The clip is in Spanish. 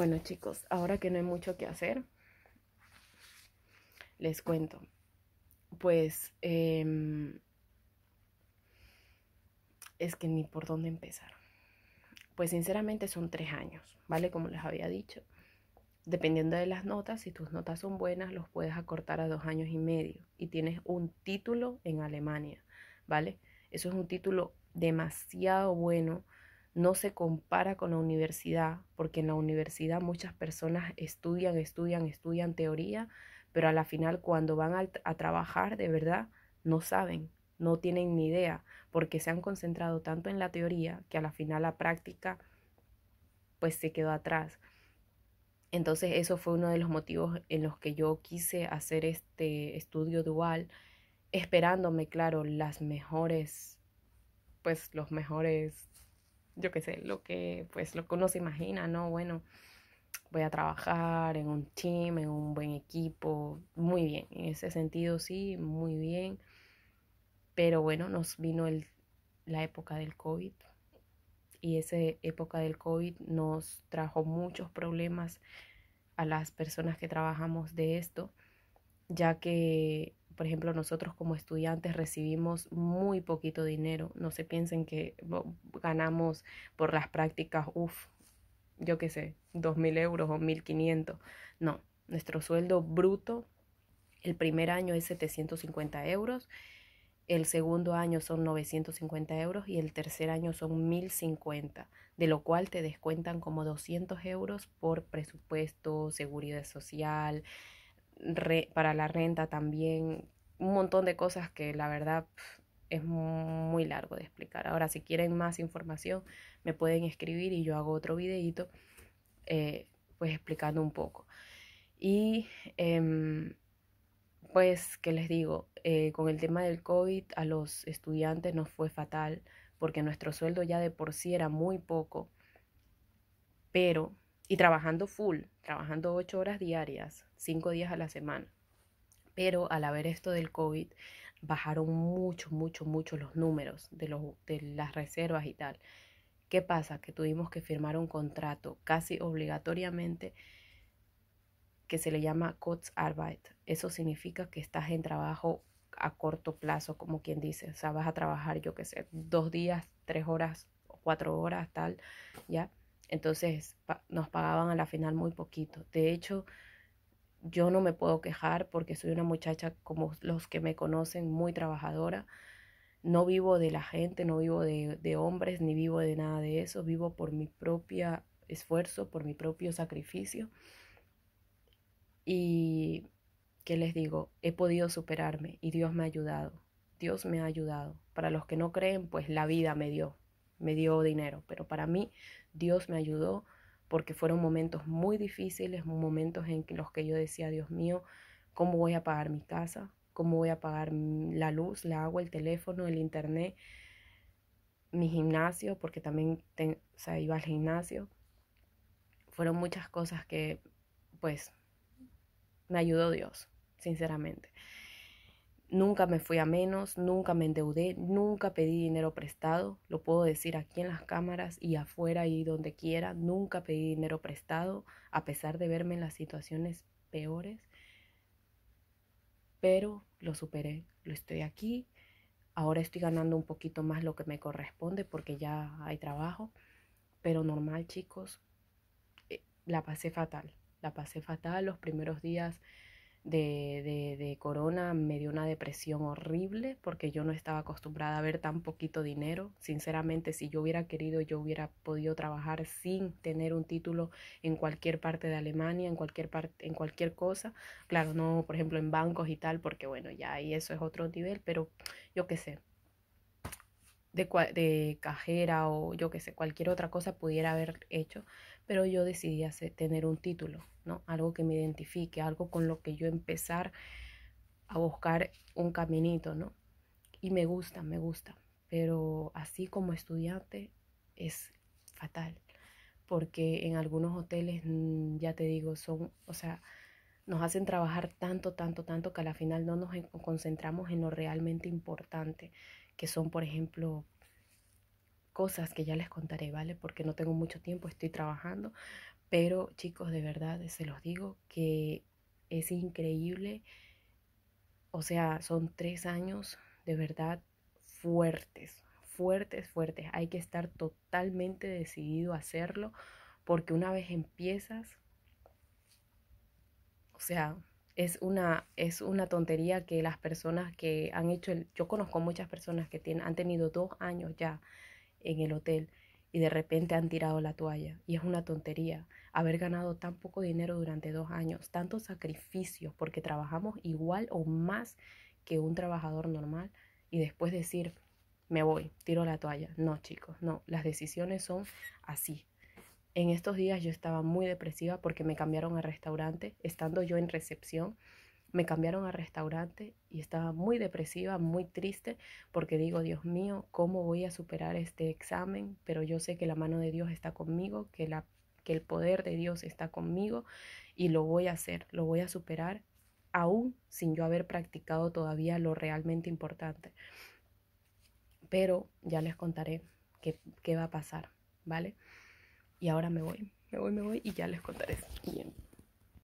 Bueno chicos, ahora que no hay mucho que hacer, les cuento. Pues em, es que ni por dónde empezar. Pues sinceramente son tres años, ¿vale? Como les había dicho. Dependiendo de las notas, si tus notas son buenas, los puedes acortar a dos años y medio. Y tienes un título en Alemania, ¿vale? Eso es un título demasiado bueno no se compara con la universidad, porque en la universidad muchas personas estudian, estudian, estudian teoría, pero a la final cuando van a, trabajar de verdad no saben, no tienen ni idea, porque se han concentrado tanto en la teoría que a la final la práctica pues se quedó atrás. Entonces eso fue uno de los motivos en los que yo quise hacer este estudio dual, esperándome, claro, las mejores, pues los mejores yo qué sé, lo que, pues, lo que uno se imagina, ¿no? Bueno, voy a trabajar en un team, en un buen equipo, muy bien, en ese sentido sí, muy bien, pero bueno, nos vino el, la época del COVID y esa época del COVID nos trajo muchos problemas a las personas que trabajamos de esto, ya que por ejemplo, nosotros como estudiantes recibimos muy poquito dinero. No se piensen que ganamos por las prácticas, uff, yo qué sé, 2.000 euros o 1.500. No, nuestro sueldo bruto el primer año es 750 euros, el segundo año son 950 euros y el tercer año son 1050, de lo cual te descuentan como 200 euros por presupuesto, seguridad social, para la renta también, un montón de cosas que la verdad es muy largo de explicar. Ahora, si quieren más información, me pueden escribir y yo hago otro videito, eh, pues explicando un poco. Y em, pues, que les digo? Eh, con el tema del COVID a los estudiantes nos fue fatal porque nuestro sueldo ya de por sí era muy poco, pero y trabajando full, trabajando ocho horas diarias, cinco días a la semana. Pero al haber esto del COVID, bajaron mucho, mucho, mucho los números de, los, de las reservas y tal. ¿Qué pasa? Que tuvimos que firmar un contrato casi obligatoriamente que se le llama Kurzarbeit. Eso significa que estás en trabajo a corto plazo, como quien dice. O sea, vas a trabajar, yo qué sé, dos días, tres horas, cuatro horas, tal, ¿ya? Entonces nos pagaban a la final muy poquito. De hecho, yo no me puedo quejar porque soy una muchacha como los que me conocen, muy trabajadora. No vivo de la gente, no vivo de, de hombres, ni vivo de nada de eso. Vivo por mi propio esfuerzo, por mi propio sacrificio. Y, ¿qué les digo? He podido superarme y Dios me ha ayudado. Dios me ha ayudado. Para los que no creen, pues la vida me dio me dio dinero, pero para mí Dios me ayudó porque fueron momentos muy difíciles, momentos en los que yo decía, Dios mío, ¿cómo voy a pagar mi casa? ¿Cómo voy a pagar la luz, la agua, el teléfono, el internet, mi gimnasio? Porque también se iba al gimnasio. Fueron muchas cosas que, pues, me ayudó Dios, sinceramente. Nunca me fui a menos, nunca me endeudé, nunca pedí dinero prestado, lo puedo decir aquí en las cámaras y afuera y donde quiera, nunca pedí dinero prestado, a pesar de verme en las situaciones peores, pero lo superé, lo estoy aquí, ahora estoy ganando un poquito más lo que me corresponde porque ya hay trabajo, pero normal chicos, eh, la pasé fatal, la pasé fatal los primeros días de, de, de, corona me dio una depresión horrible porque yo no estaba acostumbrada a ver tan poquito dinero. Sinceramente, si yo hubiera querido, yo hubiera podido trabajar sin tener un título en cualquier parte de Alemania, en cualquier parte, en cualquier cosa. Claro, no, por ejemplo, en bancos y tal, porque bueno, ya ahí eso es otro nivel, pero yo qué sé. De, de cajera o yo qué sé, cualquier otra cosa pudiera haber hecho, pero yo decidí hacer, tener un título ¿no? Algo que me identifique, algo con lo que yo empezar a buscar un caminito, ¿no? Y me gusta, me gusta, pero así como estudiante es fatal, porque en algunos hoteles, mm, ya te digo, son, o sea, nos hacen trabajar tanto, tanto, tanto que a la final no nos concentramos en lo realmente importante, que son, por ejemplo, cosas que ya les contaré, ¿vale? Porque no tengo mucho tiempo, estoy trabajando, pero chicos, de verdad, se los digo que es increíble. O sea, son tres años de verdad fuertes, fuertes, fuertes. Hay que estar totalmente decidido a hacerlo porque una vez empiezas, o sea, es una, es una tontería que las personas que han hecho el... Yo conozco muchas personas que tienen, han tenido dos años ya en el hotel y de repente han tirado la toalla. Y es una tontería haber ganado tan poco dinero durante dos años, tantos sacrificios, porque trabajamos igual o más que un trabajador normal y después decir, me voy, tiro la toalla. No, chicos, no, las decisiones son así. En estos días yo estaba muy depresiva porque me cambiaron a restaurante, estando yo en recepción me cambiaron a restaurante y estaba muy depresiva, muy triste, porque digo, Dios mío, ¿cómo voy a superar este examen? Pero yo sé que la mano de Dios está conmigo, que, la, que el poder de Dios está conmigo y lo voy a hacer, lo voy a superar aún sin yo haber practicado todavía lo realmente importante. Pero ya les contaré qué, va a pasar, ¿vale? Y ahora me voy, me voy, me voy y ya les contaré.